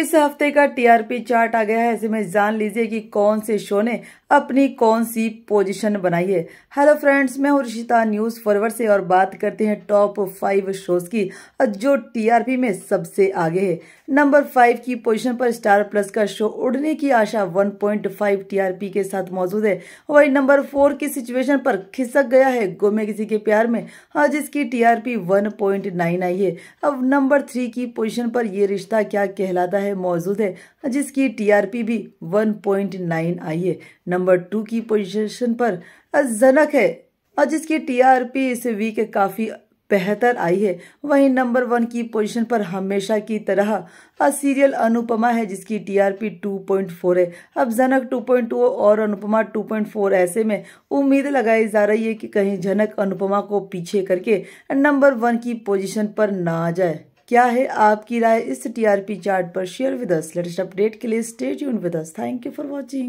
इस हफ्ते का टीआरपी चार्ट आ गया है ऐसे में जान लीजिए कि कौन से शो ने अपनी कौन सी पोजीशन बनाई है हेलो फ्रेंड्स मैं हूं रिशिता न्यूज फॉरवर्ड से और बात करते हैं टॉप फाइव शोज की जो टीआरपी में सबसे आगे है नंबर फाइव की पोजीशन पर स्टार प्लस का शो उड़ने की आशा 1.5 टीआरपी के साथ मौजूद है वही नंबर फोर की सिचुएशन पर खिसक गया है गोमे किसी के प्यार में हाँ जिसकी टीआरपी 1.9 आई है अब नंबर थ्री की पोजिशन पर ये रिश्ता क्या कहलाता है है मौजूद है हाँ, जिसकी टीआरपी भी 1.9 आई है नंबर टू की पोजीशन पर हाँ, जनक है हाँ, जिसकी टीआरपी इस वीक काफ़ी बेहतर आई है वहीं नंबर वन की पोजीशन पर हमेशा की तरह सीरियल अनुपमा है जिसकी टीआरपी 2.4 है अब जनक 2.2 और अनुपमा 2.4 ऐसे में उम्मीद लगाई जा रही है कि कहीं जनक अनुपमा को पीछे करके नंबर वन की पोजीशन पर ना आ जाए क्या है आपकी राय इस टीआरपी चार्ट पर share with us latest update के लिए स्टेट यून with us thank you for watching